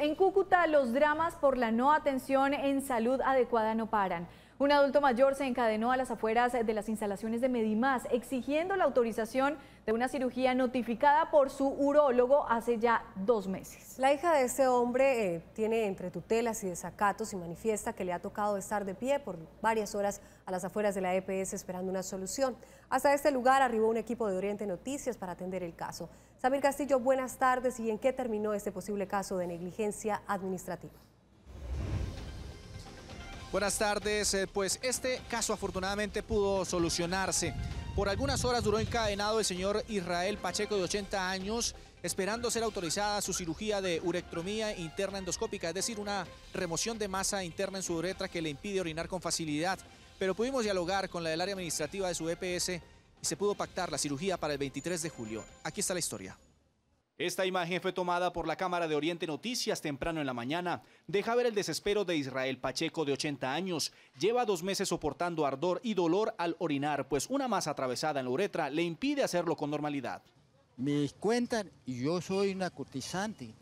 En Cúcuta, los dramas por la no atención en salud adecuada no paran. Un adulto mayor se encadenó a las afueras de las instalaciones de Medimás exigiendo la autorización de una cirugía notificada por su urólogo hace ya dos meses. La hija de este hombre eh, tiene entre tutelas y desacatos y manifiesta que le ha tocado estar de pie por varias horas a las afueras de la EPS esperando una solución. Hasta este lugar arribó un equipo de Oriente Noticias para atender el caso. Samir Castillo, buenas tardes y en qué terminó este posible caso de negligencia administrativa. Buenas tardes, eh, pues este caso afortunadamente pudo solucionarse. Por algunas horas duró encadenado el señor Israel Pacheco de 80 años, esperando ser autorizada su cirugía de urectromía interna endoscópica, es decir, una remoción de masa interna en su uretra que le impide orinar con facilidad. Pero pudimos dialogar con la del área administrativa de su EPS y se pudo pactar la cirugía para el 23 de julio. Aquí está la historia. Esta imagen fue tomada por la Cámara de Oriente Noticias temprano en la mañana. Deja ver el desespero de Israel Pacheco, de 80 años. Lleva dos meses soportando ardor y dolor al orinar, pues una masa atravesada en la uretra le impide hacerlo con normalidad. Me cuentan y yo soy una cotizante.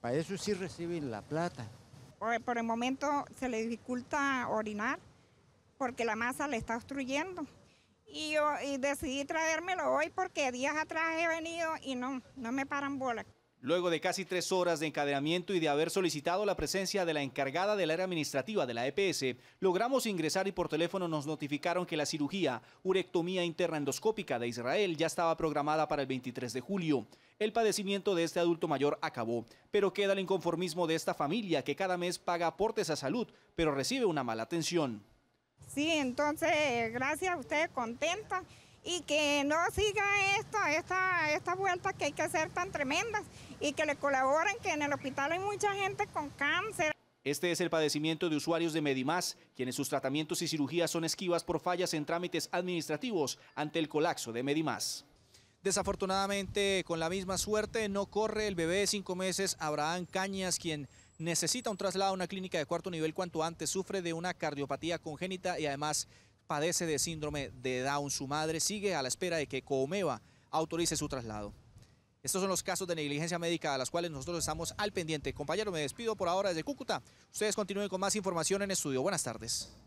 Para eso sí reciben la plata. Por el momento se le dificulta orinar porque la masa le está obstruyendo. Y yo decidí traérmelo hoy porque días atrás he venido y no, no me paran bola. Luego de casi tres horas de encadenamiento y de haber solicitado la presencia de la encargada del área administrativa de la EPS, logramos ingresar y por teléfono nos notificaron que la cirugía urectomía interna endoscópica de Israel ya estaba programada para el 23 de julio. El padecimiento de este adulto mayor acabó, pero queda el inconformismo de esta familia que cada mes paga aportes a salud, pero recibe una mala atención. Sí, entonces, gracias a ustedes, contenta. Y que no siga esta, esta, esta vuelta que hay que hacer tan tremendas y que le colaboren, que en el hospital hay mucha gente con cáncer. Este es el padecimiento de usuarios de Medimás, quienes sus tratamientos y cirugías son esquivas por fallas en trámites administrativos ante el colapso de Medimás. Desafortunadamente, con la misma suerte, no corre el bebé de cinco meses Abraham Cañas, quien necesita un traslado a una clínica de cuarto nivel cuanto antes, sufre de una cardiopatía congénita y además padece de síndrome de Down. Su madre sigue a la espera de que Coomeva autorice su traslado. Estos son los casos de negligencia médica a las cuales nosotros estamos al pendiente. Compañero, me despido por ahora desde Cúcuta. Ustedes continúen con más información en estudio. Buenas tardes.